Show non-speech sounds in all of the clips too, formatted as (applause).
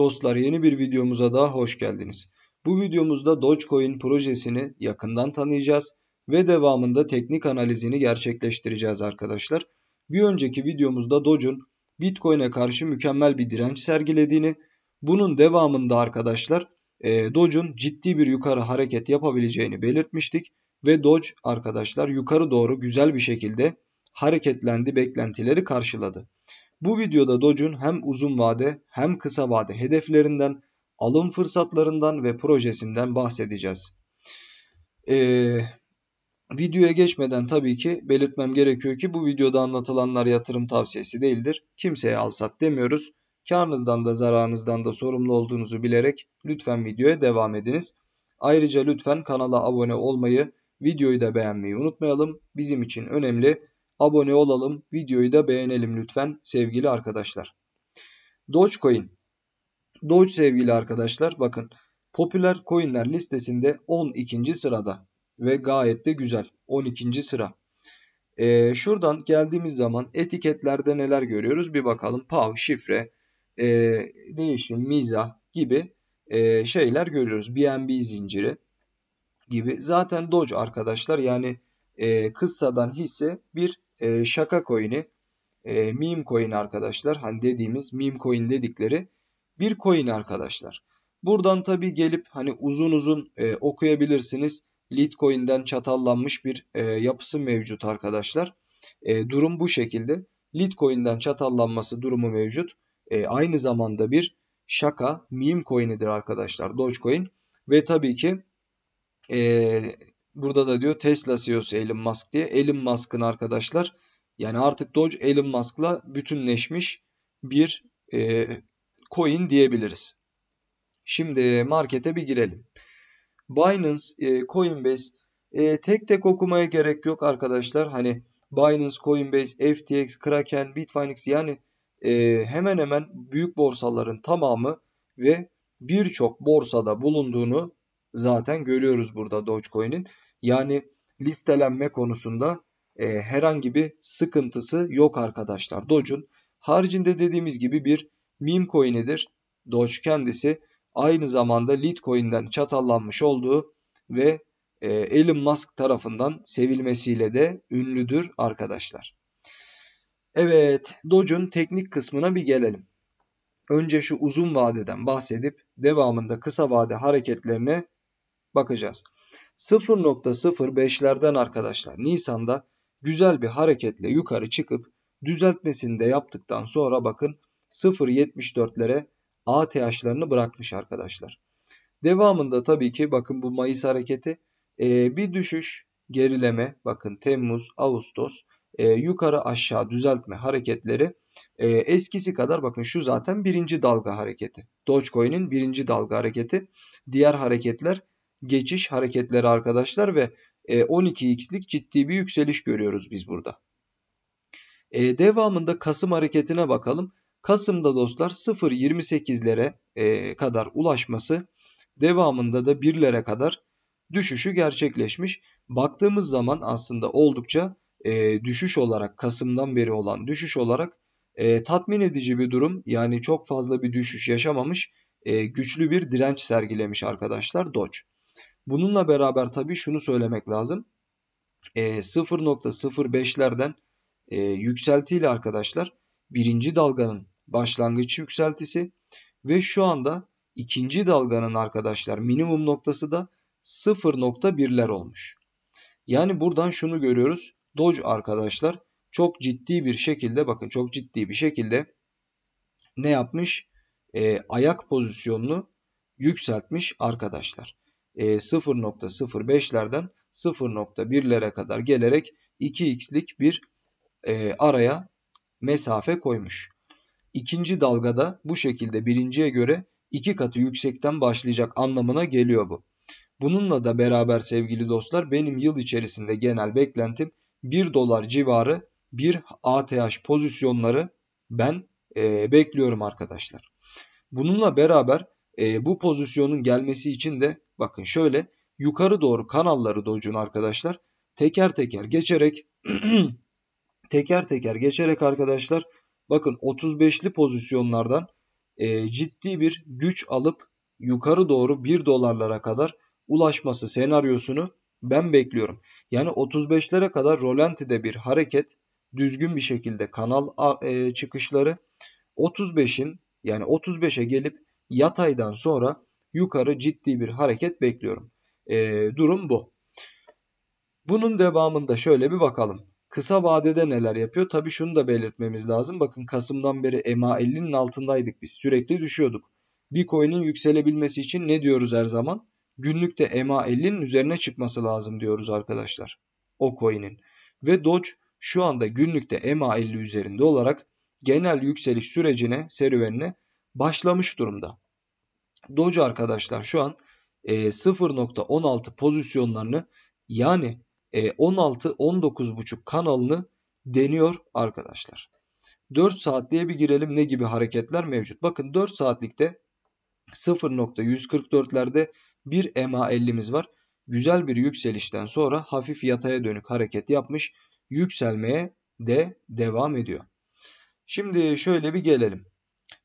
Dostlar yeni bir videomuza daha hoş geldiniz. Bu videomuzda Dogecoin projesini yakından tanıyacağız ve devamında teknik analizini gerçekleştireceğiz arkadaşlar. Bir önceki videomuzda Doge'un Bitcoin'e karşı mükemmel bir direnç sergilediğini, bunun devamında arkadaşlar e, Doge'un ciddi bir yukarı hareket yapabileceğini belirtmiştik ve Doge arkadaşlar yukarı doğru güzel bir şekilde hareketlendi, beklentileri karşıladı. Bu videoda Dodge'un hem uzun vade hem kısa vade hedeflerinden, alım fırsatlarından ve projesinden bahsedeceğiz. Ee, videoya geçmeden tabii ki belirtmem gerekiyor ki bu videoda anlatılanlar yatırım tavsiyesi değildir. Kimseye alsat demiyoruz. Karnızdan da zararınızdan da sorumlu olduğunuzu bilerek lütfen videoya devam ediniz. Ayrıca lütfen kanala abone olmayı, videoyu da beğenmeyi unutmayalım. Bizim için önemli abone olalım, videoyu da beğenelim lütfen sevgili arkadaşlar. Dogecoin. Doge sevgili arkadaşlar bakın popüler coinler listesinde 12. sırada ve gayet de güzel 12. sıra. Ee, şuradan geldiğimiz zaman etiketlerde neler görüyoruz bir bakalım. Pav, şifre, e, değişim, mizah gibi e, şeyler görüyoruz. BNB zinciri gibi. Zaten Doge arkadaşlar yani e, kıssadan hisse bir e, ee, şaka coin'i, e, meme coin arkadaşlar. Hani dediğimiz meme coin dedikleri bir coin arkadaşlar. Buradan tabi gelip hani uzun uzun e, okuyabilirsiniz. Litecoin'den çatallanmış bir e, yapısı mevcut arkadaşlar. E, durum bu şekilde. Litecoin'den çatallanması durumu mevcut. E, aynı zamanda bir şaka meme coin'idir arkadaşlar Dogecoin. Ve tabii ki e, Burada da diyor Tesla CEO'su Elon Musk diye. Elon Musk'ın arkadaşlar yani artık Doge Elon Musk'la bütünleşmiş bir e, coin diyebiliriz. Şimdi markete bir girelim. Binance, e, Coinbase e, tek tek okumaya gerek yok arkadaşlar. Hani Binance, Coinbase, FTX, Kraken, Bitfinex yani e, hemen hemen büyük borsaların tamamı ve birçok borsada bulunduğunu zaten görüyoruz burada Dogecoin'in. Yani listelenme konusunda e, herhangi bir sıkıntısı yok arkadaşlar Doge'un. Haricinde dediğimiz gibi bir meme coin'idir. Doge kendisi aynı zamanda Litecoin'den çatallanmış olduğu ve e, Elon Musk tarafından sevilmesiyle de ünlüdür arkadaşlar. Evet Doge'un teknik kısmına bir gelelim. Önce şu uzun vadeden bahsedip devamında kısa vade hareketlerine bakacağız. 0.05'lerden arkadaşlar Nisan'da güzel bir hareketle yukarı çıkıp düzeltmesini de yaptıktan sonra bakın 0.74'lere ATH'larını bırakmış arkadaşlar. Devamında tabii ki bakın bu Mayıs hareketi e, bir düşüş gerileme bakın Temmuz Ağustos e, yukarı aşağı düzeltme hareketleri e, eskisi kadar bakın şu zaten birinci dalga hareketi. Dogecoin'in birinci dalga hareketi. Diğer hareketler geçiş hareketleri arkadaşlar ve 12x'lik e, ciddi bir yükseliş görüyoruz biz burada. E, devamında Kasım hareketine bakalım. Kasım'da dostlar 0.28'lere e, kadar ulaşması devamında da 1'lere kadar düşüşü gerçekleşmiş. Baktığımız zaman aslında oldukça düşüş olarak Kasım'dan beri olan düşüş olarak tatmin edici bir durum. Yani çok fazla bir düşüş yaşamamış güçlü bir direnç sergilemiş arkadaşlar Doge. Bununla beraber tabii şunu söylemek lazım. E, 0.05'lerden e, yükseltiyle arkadaşlar birinci dalganın başlangıç yükseltisi ve şu anda ikinci dalganın arkadaşlar minimum noktası da 0.1'ler olmuş. Yani buradan şunu görüyoruz. Doge arkadaşlar çok ciddi bir şekilde bakın çok ciddi bir şekilde ne yapmış? E, ayak pozisyonunu yükseltmiş arkadaşlar. 0.05'lerden e, 0.1'lere kadar gelerek 2x'lik bir e, araya mesafe koymuş. İkinci dalgada bu şekilde birinciye göre iki katı yüksekten başlayacak anlamına geliyor bu. Bununla da beraber sevgili dostlar benim yıl içerisinde genel beklentim 1 dolar civarı bir ATH pozisyonları ben e, bekliyorum arkadaşlar. Bununla beraber e, bu pozisyonun gelmesi için de bakın şöyle yukarı doğru kanalları Doge'un arkadaşlar teker teker geçerek (clears throat) teker teker geçerek arkadaşlar bakın 35'li pozisyonlardan e, ciddi bir güç alıp yukarı doğru 1 dolarlara kadar ulaşması senaryosunu ben bekliyorum. Yani 35'lere kadar rolantide bir hareket, düzgün bir şekilde kanal e, çıkışları 35'in yani 35'e gelip yataydan sonra yukarı ciddi bir hareket bekliyorum. E, durum bu. Bunun devamında şöyle bir bakalım. Kısa vadede neler yapıyor? Tabii şunu da belirtmemiz lazım. Bakın Kasım'dan beri EMA 50'nin altındaydık biz. Sürekli düşüyorduk. Bitcoin'in yükselebilmesi için ne diyoruz her zaman? Günlükte EMA 50'nin üzerine çıkması lazım diyoruz arkadaşlar. O coin'in. Ve Doge şu anda günlükte EMA 50 üzerinde olarak genel yükseliş sürecine, serüvenine başlamış durumda. Doge arkadaşlar şu an e, 0.16 pozisyonlarını yani e, 16-19.5 kanalını deniyor arkadaşlar. 4 saatliğe bir girelim ne gibi hareketler mevcut. Bakın 4 saatlikte 0.144'lerde bir MA50'miz var. Güzel bir yükselişten sonra hafif yataya dönük hareket yapmış. Yükselmeye de devam ediyor. Şimdi şöyle bir gelelim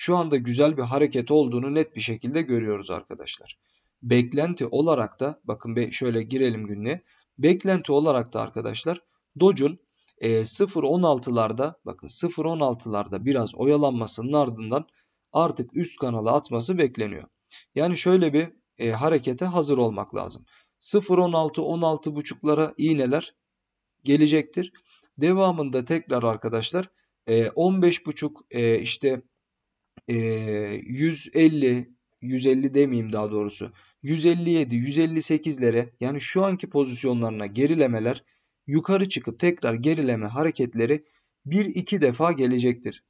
şu anda güzel bir hareket olduğunu net bir şekilde görüyoruz arkadaşlar. Beklenti olarak da bakın be, şöyle girelim günlüğe. Beklenti olarak da arkadaşlar Dodge'un e, 0.16'larda bakın 0.16'larda biraz oyalanmasının ardından artık üst kanala atması bekleniyor. Yani şöyle bir e, harekete hazır olmak lazım. 0.16 16.5'lara iğneler gelecektir. Devamında tekrar arkadaşlar 15.5 e, e, işte 150 150 demeyeyim daha doğrusu 157 158'lere yani şu anki pozisyonlarına gerilemeler yukarı çıkıp tekrar gerileme hareketleri 1-2 defa gelecektir.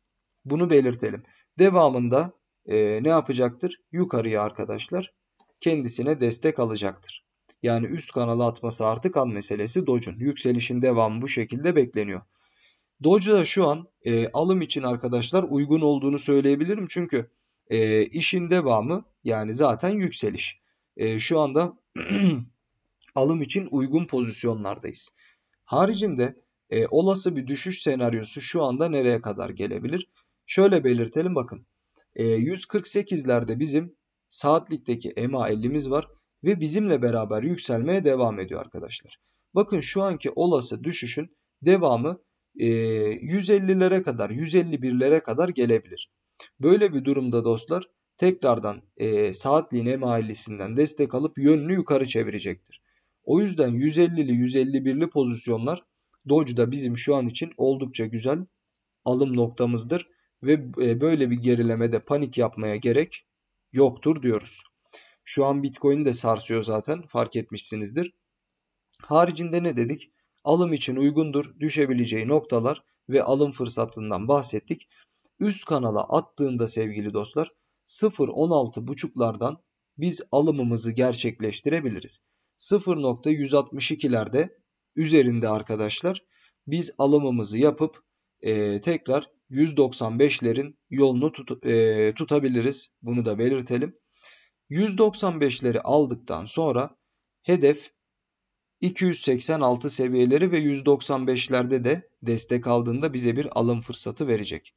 Bunu belirtelim. Devamında e, ne yapacaktır? Yukarıya arkadaşlar kendisine destek alacaktır. Yani üst kanala atması artık an meselesi Doge'un. Yükselişin devamı bu şekilde bekleniyor. Doge'da şu an e, alım için arkadaşlar uygun olduğunu söyleyebilirim. Çünkü e, işin devamı yani zaten yükseliş. E, şu anda (clears throat) alım için uygun pozisyonlardayız. Haricinde e, olası bir düşüş senaryosu şu anda nereye kadar gelebilir? Şöyle belirtelim bakın. E, 148'lerde bizim saatlikteki EMA 50'miz var ve bizimle beraber yükselmeye devam ediyor arkadaşlar. Bakın şu anki olası düşüşün devamı 150'lere e, kadar 151'lere kadar gelebilir. Böyle bir durumda dostlar tekrardan e, saatliğine mahallesinden destek alıp yönünü yukarı çevirecektir. O yüzden 150'li 151'li pozisyonlar Doge'da bizim şu an için oldukça güzel alım noktamızdır. Ve e, böyle bir gerilemede panik yapmaya gerek yoktur diyoruz. Şu an Bitcoin de sarsıyor zaten fark etmişsinizdir. Haricinde ne dedik? alım için uygundur. Düşebileceği noktalar ve alım fırsatından bahsettik. Üst kanala attığında sevgili dostlar 0.16 buçuklardan biz alımımızı gerçekleştirebiliriz. 0.162'lerde üzerinde arkadaşlar biz alımımızı yapıp e, tekrar 195'lerin yolunu tut, e, tutabiliriz. Bunu da belirtelim. 195'leri aldıktan sonra hedef 286 seviyeleri ve 195'lerde de destek aldığında bize bir alım fırsatı verecek.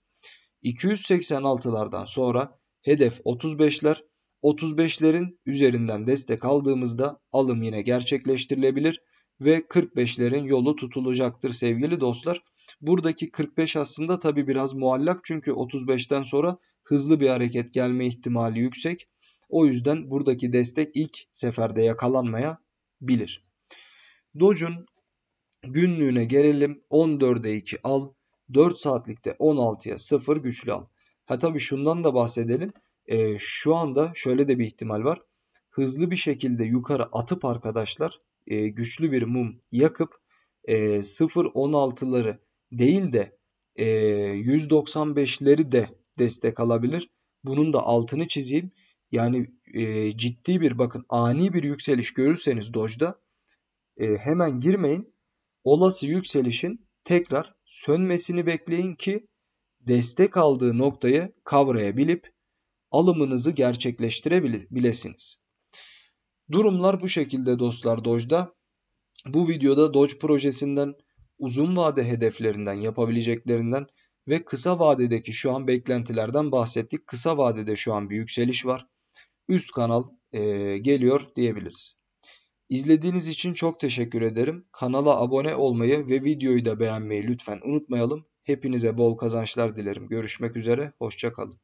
286'lardan sonra hedef 35'ler 35'lerin üzerinden destek aldığımızda alım yine gerçekleştirilebilir ve 45'lerin yolu tutulacaktır sevgili dostlar. Buradaki 45 aslında tabi biraz muallak çünkü 35'ten sonra hızlı bir hareket gelme ihtimali yüksek. O yüzden buradaki destek ilk seferde yakalanmaya bilir. Doge'un günlüğüne gelelim. 14'e 2 al. 4 saatlikte 16'ya 0 güçlü al. Ha tabii şundan da bahsedelim. E, şu anda şöyle de bir ihtimal var. Hızlı bir şekilde yukarı atıp arkadaşlar e, güçlü bir mum yakıp e, 0.16'ları değil de e, 195'leri de destek alabilir. Bunun da altını çizeyim. Yani e, ciddi bir bakın ani bir yükseliş görürseniz Doge'da e, hemen girmeyin. Olası yükselişin tekrar sönmesini bekleyin ki destek aldığı noktayı kavrayabilip alımınızı gerçekleştirebilesiniz. Durumlar bu şekilde dostlar Doge'da. Bu videoda Doge projesinden, uzun vade hedeflerinden, yapabileceklerinden ve kısa vadedeki şu an beklentilerden bahsettik. Kısa vadede şu an bir yükseliş var. Üst kanal e, geliyor diyebiliriz. İzlediğiniz için çok teşekkür ederim. Kanala abone olmayı ve videoyu da beğenmeyi lütfen unutmayalım. Hepinize bol kazançlar dilerim. Görüşmek üzere, hoşçakalın.